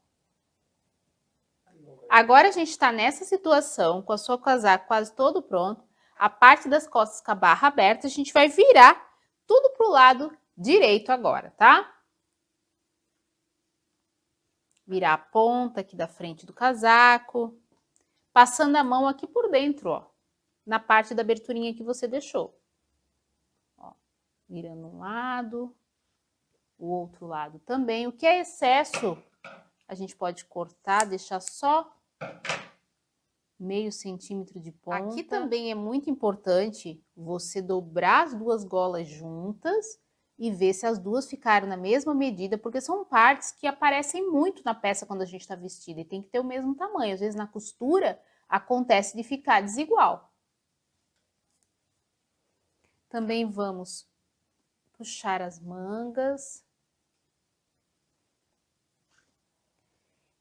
Agora a gente está nessa situação, com a sua casaco quase todo pronto, a parte das costas com a barra aberta, a gente vai virar tudo pro lado direito agora, tá? Virar a ponta aqui da frente do casaco passando a mão aqui por dentro, ó, na parte da aberturinha que você deixou. Ó, virando um lado, o outro lado também. O que é excesso, a gente pode cortar, deixar só meio centímetro de ponta. Aqui também é muito importante você dobrar as duas golas juntas e ver se as duas ficaram na mesma medida, porque são partes que aparecem muito na peça quando a gente está vestida e tem que ter o mesmo tamanho. Às vezes na costura acontece de ficar desigual. Também vamos puxar as mangas.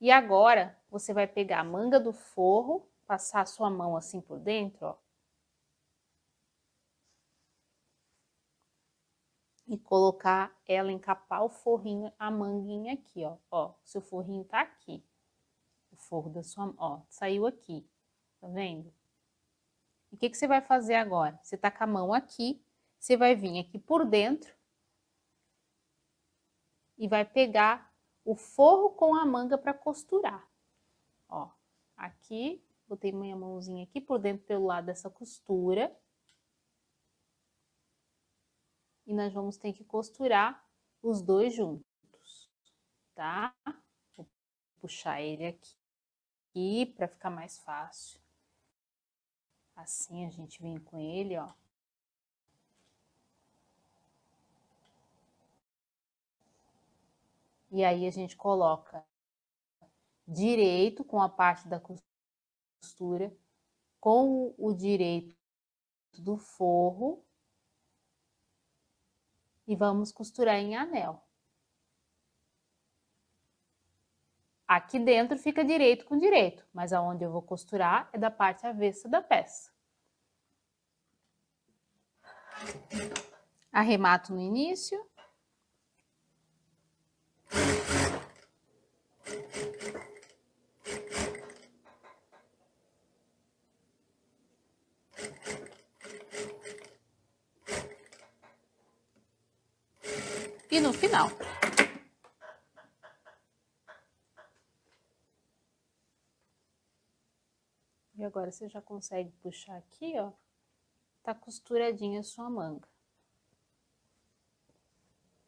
E agora, você vai pegar a manga do forro, passar a sua mão assim por dentro, ó. E colocar ela, encapar o forrinho, a manguinha aqui, ó. Ó, seu forrinho tá aqui. O forro da sua, ó, saiu aqui. Tá vendo? E o que, que você vai fazer agora? Você tá com a mão aqui, você vai vir aqui por dentro e vai pegar o forro com a manga para costurar. Ó, aqui, botei minha mãozinha aqui por dentro pelo lado dessa costura. E nós vamos ter que costurar os dois juntos, tá? Vou puxar ele aqui, aqui para ficar mais fácil. Assim a gente vem com ele, ó. E aí a gente coloca direito com a parte da costura, com o direito do forro e vamos costurar em anel. Aqui dentro fica direito com direito, mas aonde eu vou costurar é da parte avessa da peça. Arremato no início. E no final. E agora você já consegue puxar aqui, ó, tá costuradinha a sua manga.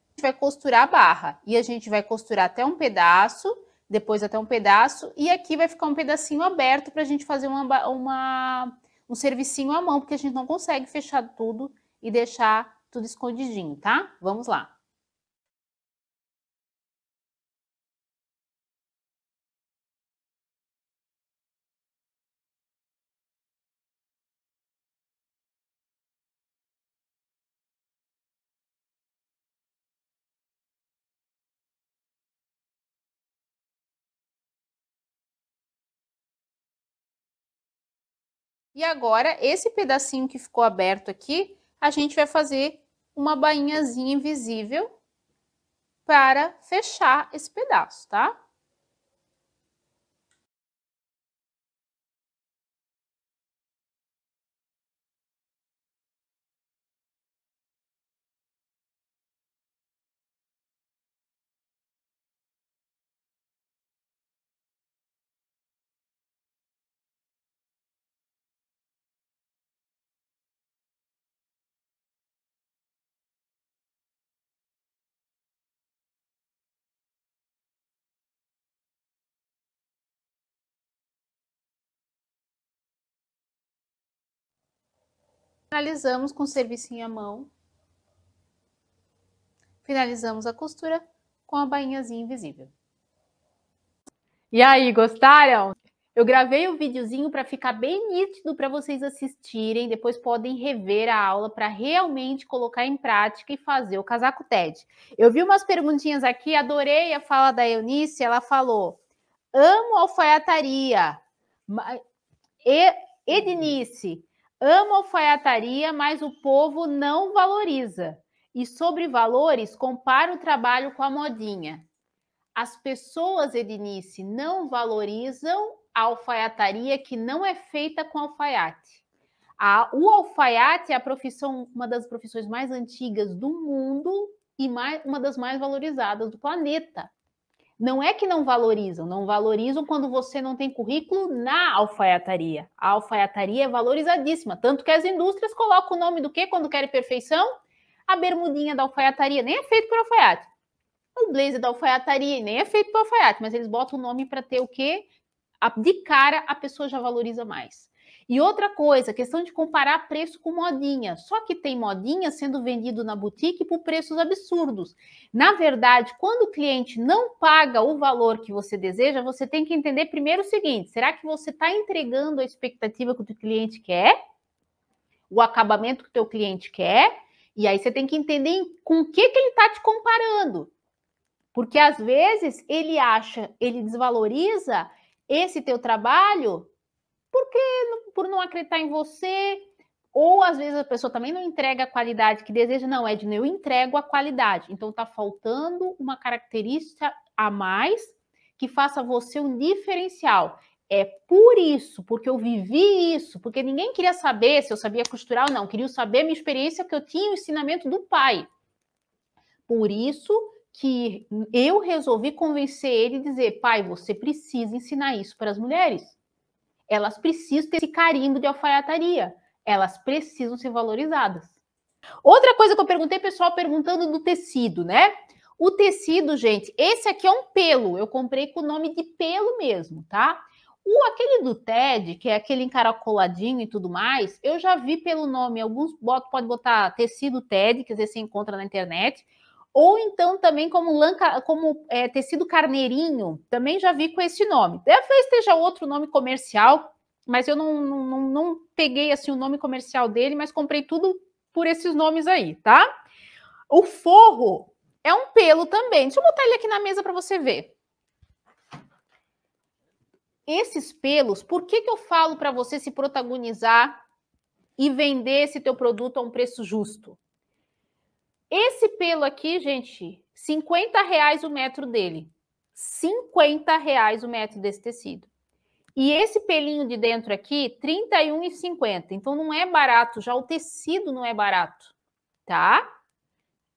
A gente vai costurar a barra e a gente vai costurar até um pedaço, depois até um pedaço e aqui vai ficar um pedacinho aberto pra gente fazer uma, uma um servicinho à mão, porque a gente não consegue fechar tudo e deixar tudo escondidinho, tá? Vamos lá. E agora, esse pedacinho que ficou aberto aqui, a gente vai fazer uma bainhazinha invisível para fechar esse pedaço, tá? Finalizamos com o serviço à mão. Finalizamos a costura com a bainhazinha invisível. E aí, gostaram? Eu gravei o um videozinho para ficar bem nítido para vocês assistirem, depois podem rever a aula para realmente colocar em prática e fazer o casaco TED. Eu vi umas perguntinhas aqui, adorei a fala da Eunice, ela falou: "Amo alfaiataria". E Ednice, Amo alfaiataria, mas o povo não valoriza. E sobre valores, compara o trabalho com a modinha. As pessoas, Ednice, não valorizam a alfaiataria que não é feita com alfaiate. A, o alfaiate é a profissão, uma das profissões mais antigas do mundo e mais, uma das mais valorizadas do planeta. Não é que não valorizam, não valorizam quando você não tem currículo na alfaiataria. A alfaiataria é valorizadíssima, tanto que as indústrias colocam o nome do que quando querem perfeição? A bermudinha da alfaiataria, nem é feito por alfaiate. O blazer da alfaiataria, nem é feito por alfaiate, mas eles botam o nome para ter o quê? De cara, a pessoa já valoriza mais. E outra coisa, questão de comparar preço com modinha. Só que tem modinha sendo vendido na boutique por preços absurdos. Na verdade, quando o cliente não paga o valor que você deseja, você tem que entender primeiro o seguinte: será que você está entregando a expectativa que o cliente quer? O acabamento que o teu cliente quer? E aí você tem que entender com o que, que ele está te comparando. Porque às vezes ele acha, ele desvaloriza esse teu trabalho porque por não acreditar em você, ou às vezes a pessoa também não entrega a qualidade que deseja, não, Edna, eu entrego a qualidade. Então está faltando uma característica a mais que faça você um diferencial. É por isso, porque eu vivi isso, porque ninguém queria saber se eu sabia costurar ou não, queria saber a minha experiência que eu tinha o ensinamento do pai. Por isso que eu resolvi convencer ele e dizer: pai, você precisa ensinar isso para as mulheres elas precisam ter esse carimbo de alfaiataria. Elas precisam ser valorizadas. Outra coisa que eu perguntei, pessoal, perguntando do tecido, né? O tecido, gente, esse aqui é um pelo. Eu comprei com o nome de pelo mesmo, tá? O aquele do TED, que é aquele encaracoladinho e tudo mais, eu já vi pelo nome. Alguns bot, pode botar tecido TED, que às vezes você encontra na internet ou então também como, lã, como é, tecido carneirinho, também já vi com esse nome. Talvez esteja outro nome comercial, mas eu não, não, não, peguei assim o nome comercial dele, mas comprei tudo por esses nomes aí, tá? O forro é um pelo também. Deixa eu botar ele aqui na mesa para você ver. Esses pelos, por que, que eu falo para você se protagonizar e vender esse teu produto a um preço justo? Esse pelo aqui, gente, 50 reais o metro dele. 50 reais o metro desse tecido. E esse pelinho de dentro aqui, R$ 31,50. Então não é barato, já o tecido não é barato, tá?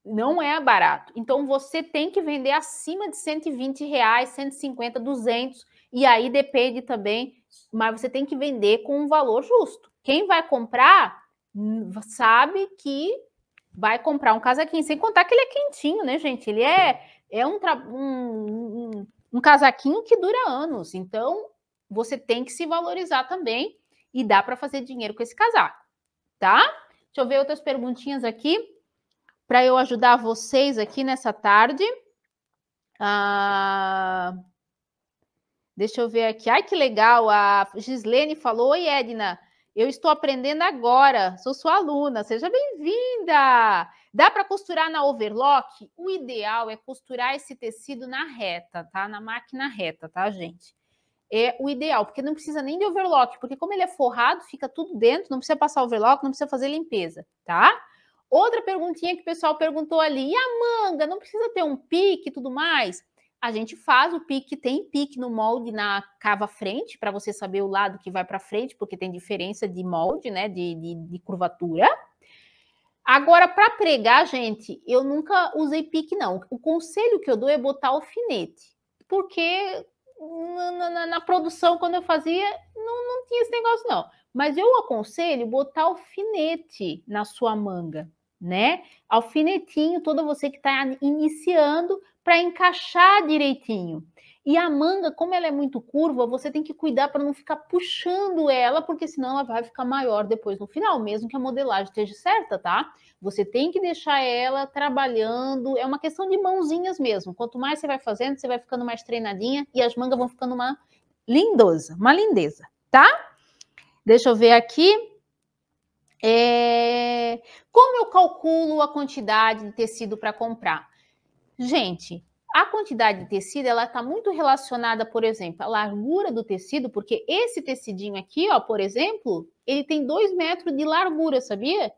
Não é barato. Então você tem que vender acima de 120 reais, 150, 200. E aí depende também, mas você tem que vender com um valor justo. Quem vai comprar hum, sabe que vai comprar um casaquinho, sem contar que ele é quentinho, né, gente? Ele é, é um, um, um, casaquinho que dura anos, então você tem que se valorizar também e dá para fazer dinheiro com esse casaco, tá? Deixa eu ver outras perguntinhas aqui para eu ajudar vocês aqui nessa tarde. Ah, deixa eu ver aqui. Ai, que legal! A Gislene falou: Oi, Edna. Eu estou aprendendo agora, sou sua aluna, seja bem-vinda! Dá para costurar na overlock? O ideal é costurar esse tecido na reta, tá? Na máquina reta, tá, gente? É o ideal, porque não precisa nem de overlock, porque como ele é forrado, fica tudo dentro, não precisa passar overlock, não precisa fazer limpeza, tá? Outra perguntinha que o pessoal perguntou ali, e a manga, não precisa ter um pique e tudo mais? a gente faz o pique, tem pique no molde na cava frente, para você saber o lado que vai para frente, porque tem diferença de molde, né, de, de, de curvatura. Agora, para pregar, gente, eu nunca usei pique, não. O conselho que eu dou é botar alfinete, porque na, na, na produção, quando eu fazia, não, não tinha esse negócio, não. Mas eu aconselho botar alfinete na sua manga, né? Alfinetinho, todo você que está iniciando para encaixar direitinho. E a manga, como ela é muito curva, você tem que cuidar para não ficar puxando ela, porque senão ela vai ficar maior depois no final, mesmo que a modelagem esteja certa, tá? Você tem que deixar ela trabalhando, é uma questão de mãozinhas mesmo. Quanto mais você vai fazendo, você vai ficando mais treinadinha e as mangas vão ficando uma lindosa, uma lindeza, tá? Deixa eu ver aqui. É... Como eu calculo a quantidade de tecido para comprar? Gente, a quantidade de tecido ela está muito relacionada, por exemplo, à largura do tecido, porque esse tecidinho aqui, ó, por exemplo, ele tem 2 metros de largura, sabia?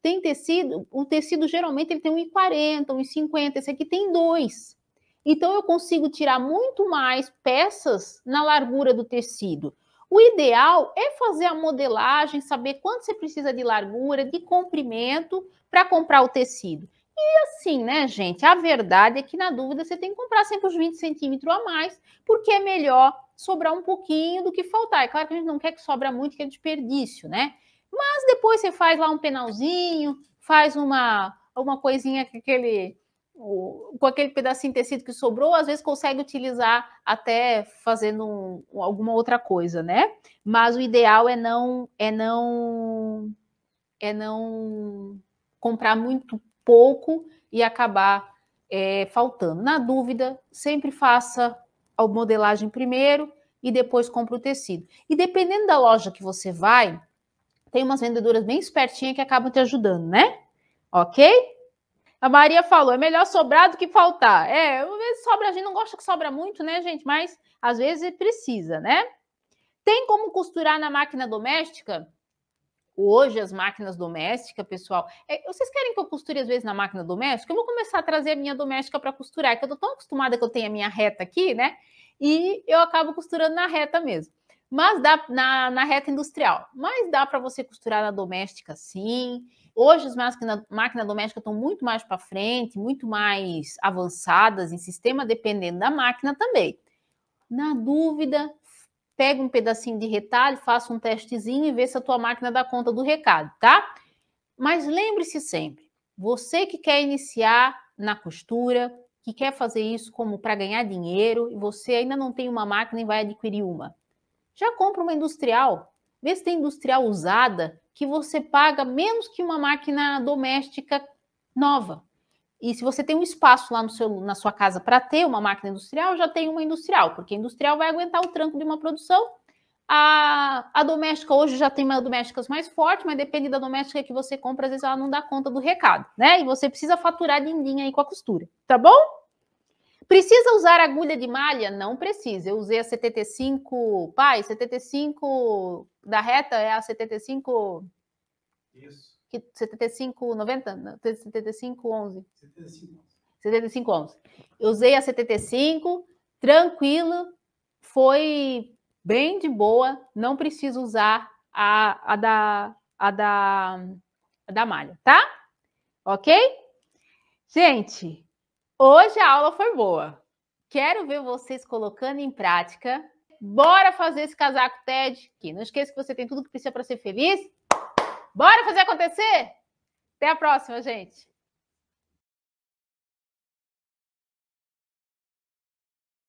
Tem tecido, o tecido geralmente ele tem 1,40, 1,50, esse aqui tem 2. Então eu consigo tirar muito mais peças na largura do tecido. O ideal é fazer a modelagem, saber quanto você precisa de largura, de comprimento para comprar o tecido. E assim, né, gente? A verdade é que na dúvida você tem que comprar sempre os 20 centímetros a mais, porque é melhor sobrar um pouquinho do que faltar. É claro que a gente não quer que sobra muito, que é desperdício, né? Mas depois você faz lá um penalzinho, faz uma, uma coisinha que aquele com aquele pedacinho de tecido que sobrou, às vezes consegue utilizar até fazendo um, alguma outra coisa, né? Mas o ideal é não é não é não comprar muito pouco e acabar é, faltando. Na dúvida, sempre faça a modelagem primeiro e depois compra o tecido. E dependendo da loja que você vai, tem umas vendedoras bem espertinhas que acabam te ajudando, né? Ok? A Maria falou, é melhor sobrar do que faltar. É, às vezes sobra, a gente não gosta que sobra muito, né, gente? Mas às vezes precisa, né? Tem como costurar na máquina doméstica? Hoje, as máquinas domésticas, pessoal. É, vocês querem que eu costure às vezes na máquina doméstica? Eu vou começar a trazer a minha doméstica para costurar, é que eu tô tão acostumada que eu tenho a minha reta aqui, né? E eu acabo costurando na reta mesmo. Mas dá na, na reta industrial. Mas dá para você costurar na doméstica, sim. Hoje as máquinas máquina domésticas estão muito mais para frente, muito mais avançadas em sistema, dependendo da máquina também. Na dúvida, pega um pedacinho de retalho, faça um testezinho e vê se a tua máquina dá conta do recado, tá? Mas lembre-se sempre, você que quer iniciar na costura, que quer fazer isso como para ganhar dinheiro e você ainda não tem uma máquina e vai adquirir uma. Já compra uma industrial. Vê se tem industrial usada que você paga menos que uma máquina doméstica nova. E se você tem um espaço lá no seu, na sua casa para ter uma máquina industrial, já tem uma industrial, porque a industrial vai aguentar o tranco de uma produção. A, a doméstica hoje já tem uma domésticas mais fortes, mas depende da doméstica que você compra, às vezes ela não dá conta do recado, né? E você precisa faturar din aí com a costura, tá bom? Precisa usar agulha de malha? Não precisa. Eu usei a 75, pai, 75 da reta é a 75 Isso. Que 75 90, 75 11. 75 75 11. Eu usei a 75, tranquilo, foi bem de boa, não preciso usar a, a da a da a da malha, tá? OK? Gente, Hoje a aula foi boa. Quero ver vocês colocando em prática. Bora fazer esse casaco TED Não esqueça que você tem tudo que precisa para ser feliz. Bora fazer acontecer? Até a próxima, gente.